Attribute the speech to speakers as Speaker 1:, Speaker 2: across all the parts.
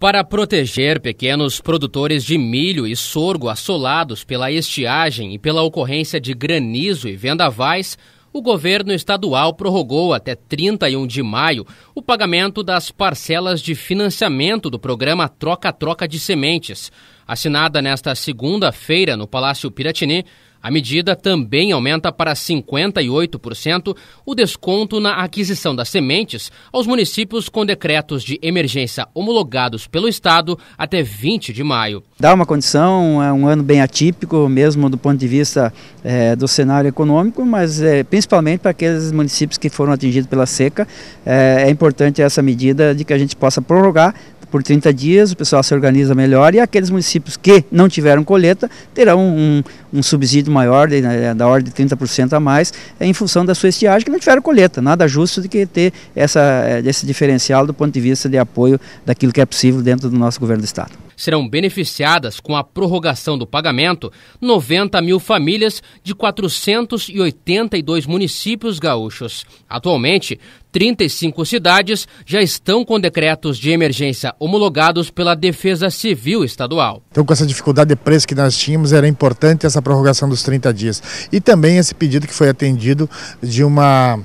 Speaker 1: Para proteger pequenos produtores de milho e sorgo assolados pela estiagem e pela ocorrência de granizo e vendavais, o governo estadual prorrogou até 31 de maio o pagamento das parcelas de financiamento do programa Troca-Troca de Sementes. Assinada nesta segunda-feira no Palácio Piratini, a medida também aumenta para 58% o desconto na aquisição das sementes aos municípios com decretos de emergência homologados pelo Estado até 20 de maio.
Speaker 2: Dá uma condição, é um ano bem atípico, mesmo do ponto de vista é, do cenário econômico, mas é, principalmente para aqueles municípios que foram atingidos pela seca, é, é importante essa medida de que a gente possa prorrogar por 30 dias, o pessoal se organiza melhor e aqueles municípios que não tiveram coleta terão um, um subsídio maior, de, eh, da ordem de 30% a mais, eh, em função da sua estiagem que não tiveram coleta Nada justo de que ter essa, eh, esse diferencial do ponto de vista de apoio daquilo que é possível dentro do nosso governo do Estado
Speaker 1: serão beneficiadas com a prorrogação do pagamento 90 mil famílias de 482 municípios gaúchos. Atualmente, 35 cidades já estão com decretos de emergência homologados pela Defesa Civil Estadual.
Speaker 3: Então, com essa dificuldade de preço que nós tínhamos, era importante essa prorrogação dos 30 dias. E também esse pedido que foi atendido de uma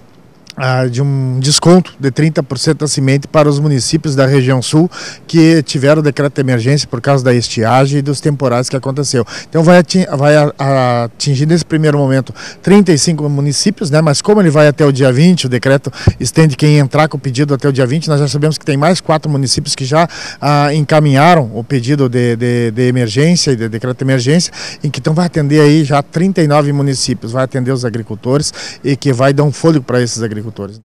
Speaker 3: ah, de um desconto de 30% da semente para os municípios da região sul que tiveram decreto de emergência por causa da estiagem e dos temporais que aconteceu. Então vai, atingir, vai atingir nesse primeiro momento 35 municípios, né? mas como ele vai até o dia 20, o decreto estende quem entrar com o pedido até o dia 20, nós já sabemos que tem mais quatro municípios que já ah, encaminharam o pedido de, de, de emergência e de decreto de emergência, em que então vai atender aí já 39 municípios, vai atender os agricultores e que vai dar um fôlego para esses agricultores agricultores.